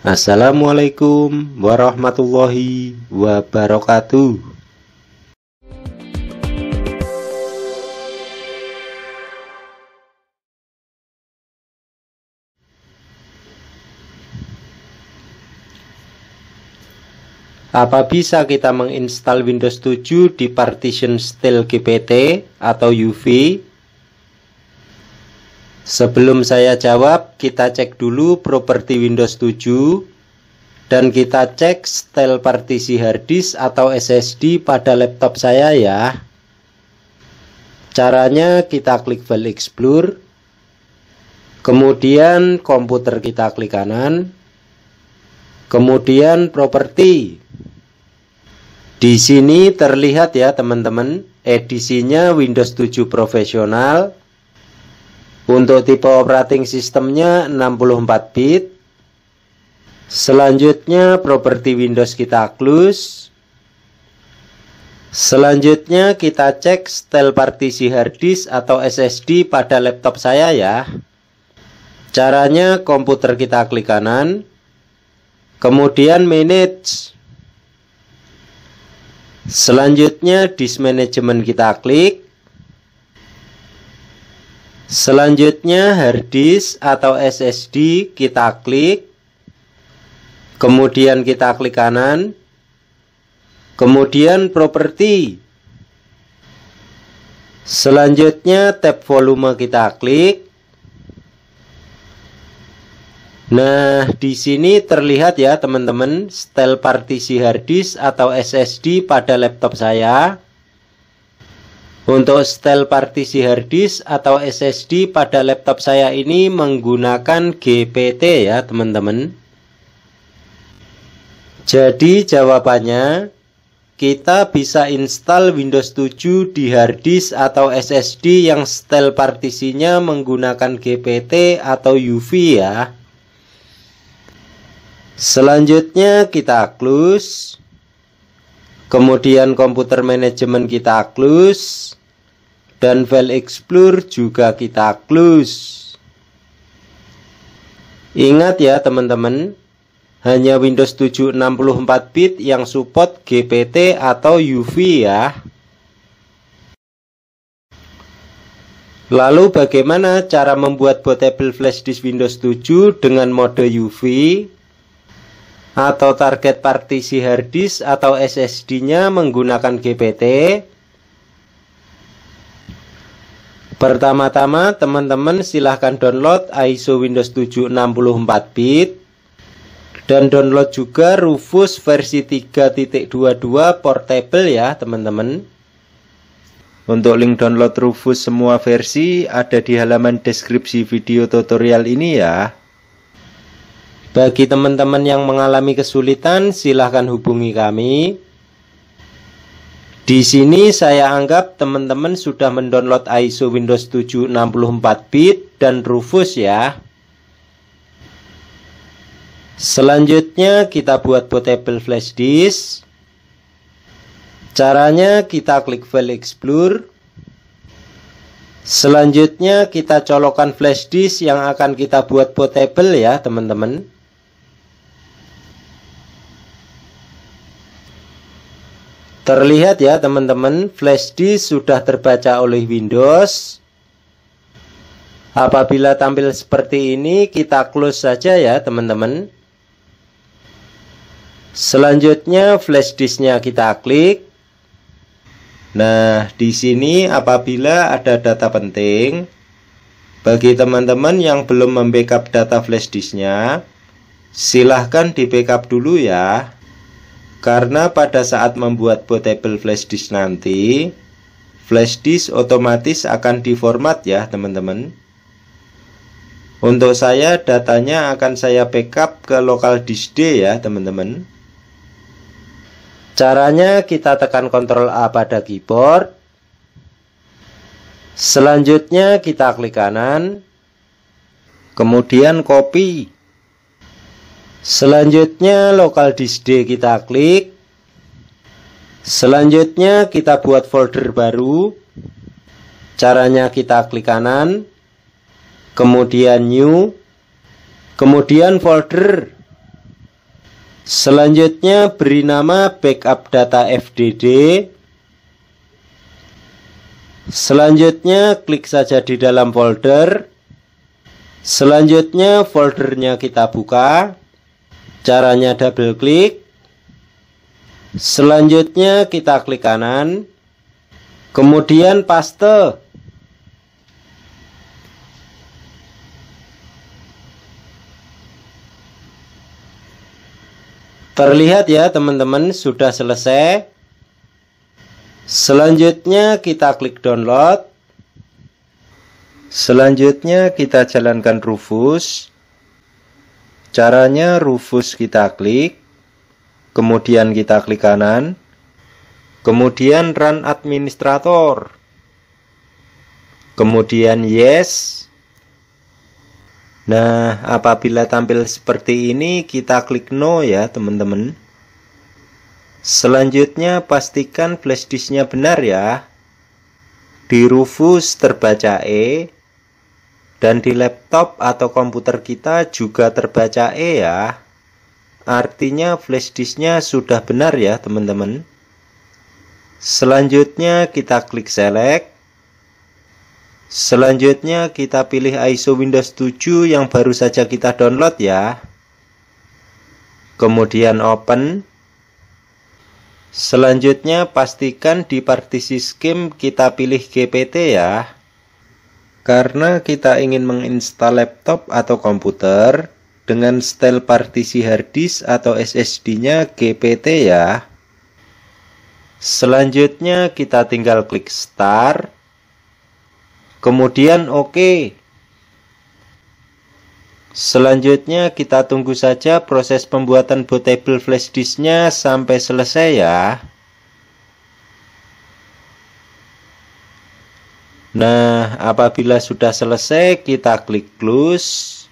Assalamualaikum warahmatullahi wabarakatuh. Apa bisa kita menginstal Windows 7 di partition style GPT atau UV Sebelum saya jawab, kita cek dulu properti Windows 7 dan kita cek style partisi harddisk atau SSD pada laptop saya ya. Caranya kita klik file explore, kemudian komputer kita klik kanan, kemudian properti. Di sini terlihat ya teman-teman, edisinya Windows 7 profesional untuk tipe operating sistemnya 64 bit. Selanjutnya properti Windows kita close. Selanjutnya kita cek style partisi hard disk atau SSD pada laptop saya ya. Caranya komputer kita klik kanan. Kemudian manage. Selanjutnya disk management kita klik. Selanjutnya harddisk atau SSD kita klik Kemudian kita klik kanan Kemudian properti Selanjutnya tab volume kita klik Nah di sini terlihat ya teman-teman Style partisi harddisk atau SSD pada laptop saya untuk setel partisi harddisk atau SSD pada laptop saya ini menggunakan GPT ya teman-teman. Jadi jawabannya kita bisa install Windows 7 di harddisk atau SSD yang setel partisinya menggunakan GPT atau UV ya. Selanjutnya kita close. Kemudian komputer manajemen kita close dan file explore juga kita close. Ingat ya teman-teman, hanya Windows 7 64 bit yang support GPT atau UV ya. Lalu bagaimana cara membuat bootable flash disk Windows 7 dengan mode UV? atau target partisi harddisk atau SSD-nya menggunakan GPT. Pertama-tama teman-teman silahkan download ISO Windows 7 64 bit dan download juga Rufus versi 3.22 portable ya teman-teman. Untuk link download Rufus semua versi ada di halaman deskripsi video tutorial ini ya. Bagi teman-teman yang mengalami kesulitan, silahkan hubungi kami. Di sini saya anggap teman-teman sudah mendownload ISO Windows 7 64 bit dan Rufus ya. Selanjutnya kita buat bootable flash disk. Caranya kita klik file explore. Selanjutnya kita colokan flash disk yang akan kita buat bootable ya teman-teman. Terlihat ya teman-teman, flash disk sudah terbaca oleh Windows. Apabila tampil seperti ini, kita close saja ya teman-teman. Selanjutnya flash disknya kita klik. Nah, di sini apabila ada data penting, bagi teman-teman yang belum membackup data flash disknya, silahkan di backup dulu ya. Karena pada saat membuat bootable flash disk nanti, flash disk otomatis akan diformat ya teman-teman. Untuk saya datanya akan saya backup ke local disk D ya teman-teman. Caranya kita tekan Ctrl A pada keyboard. Selanjutnya kita klik kanan. Kemudian copy. Selanjutnya lokal disk D kita klik. Selanjutnya kita buat folder baru. Caranya kita klik kanan. Kemudian new. Kemudian folder. Selanjutnya beri nama backup data FDD. Selanjutnya klik saja di dalam folder. Selanjutnya foldernya kita buka. Caranya double klik. Selanjutnya kita klik kanan. Kemudian paste. Terlihat ya teman-teman sudah selesai. Selanjutnya kita klik download. Selanjutnya kita jalankan Rufus. Caranya Rufus kita klik, kemudian kita klik kanan, kemudian run administrator, kemudian yes. Nah, apabila tampil seperti ini, kita klik no ya teman-teman. Selanjutnya pastikan flashdisknya benar ya. Di Rufus terbaca E, dan di laptop atau komputer kita juga terbaca E ya. Artinya flash disknya sudah benar ya teman-teman. Selanjutnya kita klik select. Selanjutnya kita pilih ISO Windows 7 yang baru saja kita download ya. Kemudian open. Selanjutnya pastikan di partisi scheme kita pilih GPT ya. Karena kita ingin menginstal laptop atau komputer dengan style partisi harddisk atau SSD-nya GPT ya. Selanjutnya kita tinggal klik start. Kemudian oke. Selanjutnya kita tunggu saja proses pembuatan bootable flash disknya sampai selesai ya. Nah, apabila sudah selesai, kita klik close.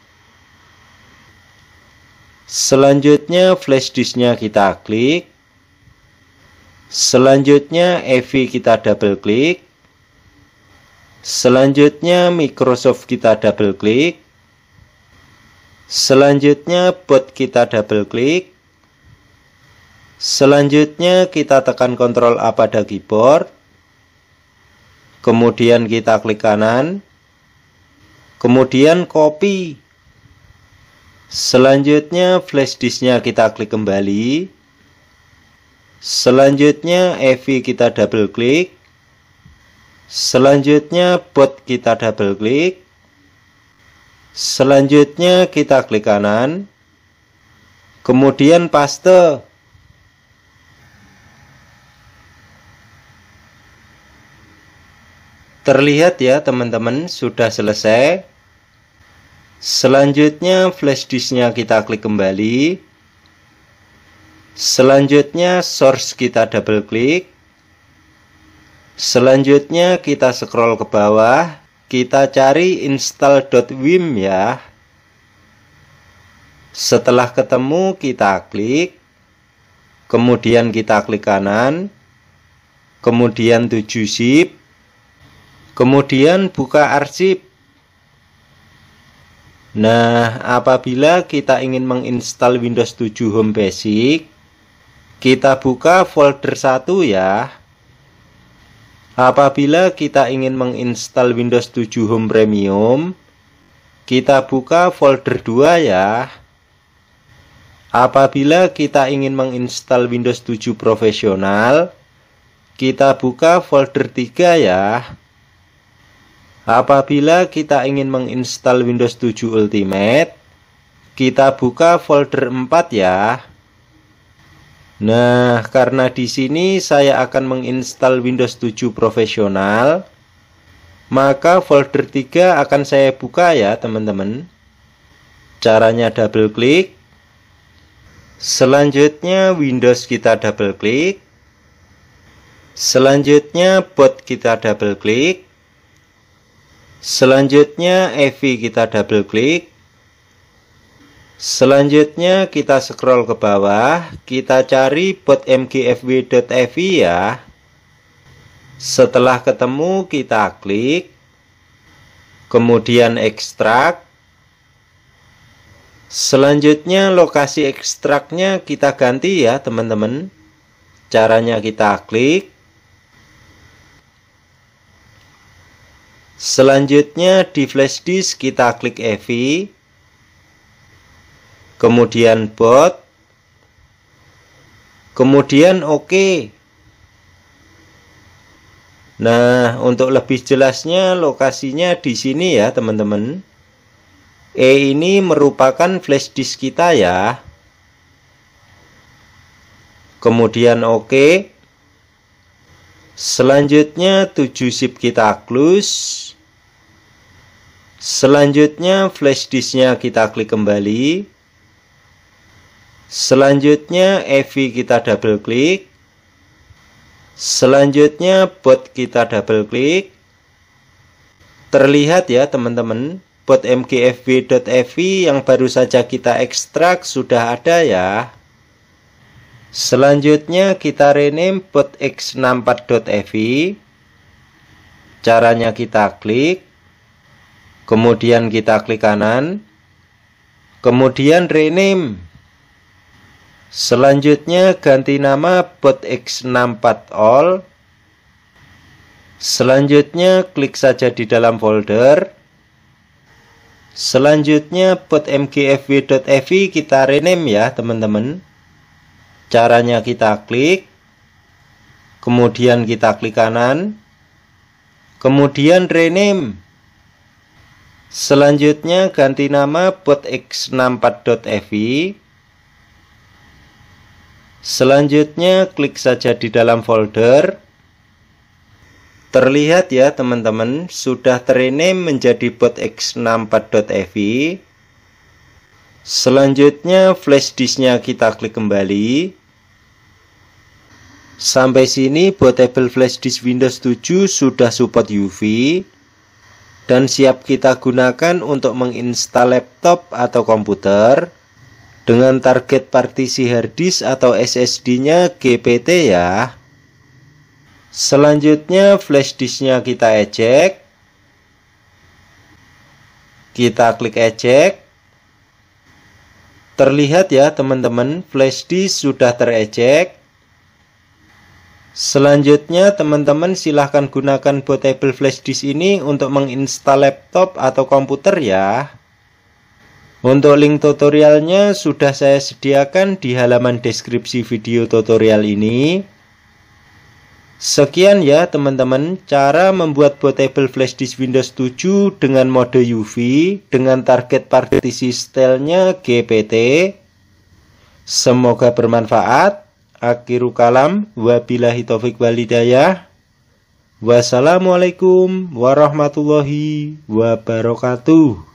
Selanjutnya flash disknya kita klik. Selanjutnya EV kita double klik. Selanjutnya Microsoft kita double klik. Selanjutnya boot kita double klik. Selanjutnya kita tekan kontrol A pada keyboard. Kemudian kita klik kanan. Kemudian copy. Selanjutnya flash disknya kita klik kembali. Selanjutnya EV kita double klik. Selanjutnya bot kita double klik. Selanjutnya kita klik kanan. Kemudian paste. Terlihat ya teman-teman sudah selesai. Selanjutnya flash disknya kita klik kembali. Selanjutnya source kita double klik. Selanjutnya kita scroll ke bawah. Kita cari install.wim ya. Setelah ketemu kita klik. Kemudian kita klik kanan. Kemudian 7 zip Kemudian buka arsip. Nah, apabila kita ingin menginstal Windows 7 Home Basic, kita buka folder 1 ya. Apabila kita ingin menginstal Windows 7 Home Premium, kita buka folder 2 ya. Apabila kita ingin menginstal Windows 7 Profesional, kita buka folder 3 ya. Apabila kita ingin menginstal Windows 7 Ultimate, kita buka folder 4 ya. Nah, karena di sini saya akan menginstal Windows 7 Profesional, maka folder 3 akan saya buka ya, teman-teman. Caranya double klik. Selanjutnya Windows kita double klik. Selanjutnya bot kita double klik. Selanjutnya EV kita double klik. Selanjutnya kita scroll ke bawah, kita cari bot mgfw.ev ya. Setelah ketemu kita klik. Kemudian ekstrak. Selanjutnya lokasi ekstraknya kita ganti ya teman-teman. Caranya kita klik. Selanjutnya di flash disk kita klik EV. kemudian boot, kemudian OK. Nah, untuk lebih jelasnya lokasinya di sini ya, teman-teman. E ini merupakan flash disk kita ya. Kemudian OK. Selanjutnya 7 zip kita close. Selanjutnya flash disknya kita klik kembali. Selanjutnya EV kita double klik. Selanjutnya bot kita double klik. Terlihat ya teman-teman, bot mgfb.ev yang baru saja kita ekstrak sudah ada ya. Selanjutnya kita rename bot x64.ev. Caranya kita klik Kemudian kita klik kanan. Kemudian rename. Selanjutnya ganti nama bot x 64 all Selanjutnya klik saja di dalam folder. Selanjutnya bot mgfw.fi kita rename ya teman-teman. Caranya kita klik. Kemudian kita klik kanan. Kemudian rename. Selanjutnya ganti nama x 64fi Selanjutnya klik saja di dalam folder. Terlihat ya teman-teman, sudah terename menjadi x 64fi Selanjutnya flash disknya kita klik kembali. Sampai sini bootable flash disk Windows 7 sudah support UV dan siap kita gunakan untuk menginstal laptop atau komputer dengan target partisi harddisk atau SSD-nya GPT ya. Selanjutnya flash disknya kita ejek. Kita klik ejek. Terlihat ya teman-teman, flash disk sudah terejek. Selanjutnya, teman-teman silahkan gunakan bootable flash disk ini untuk menginstal laptop atau komputer ya. Untuk link tutorialnya sudah saya sediakan di halaman deskripsi video tutorial ini. Sekian ya teman-teman cara membuat bootable flash disk Windows 7 dengan mode UV dengan target partisi stylenya GPT. Semoga bermanfaat. Akhiru kalam wabilahi taufik walidayah. Wassalamualaikum warahmatullahi wabarakatuh.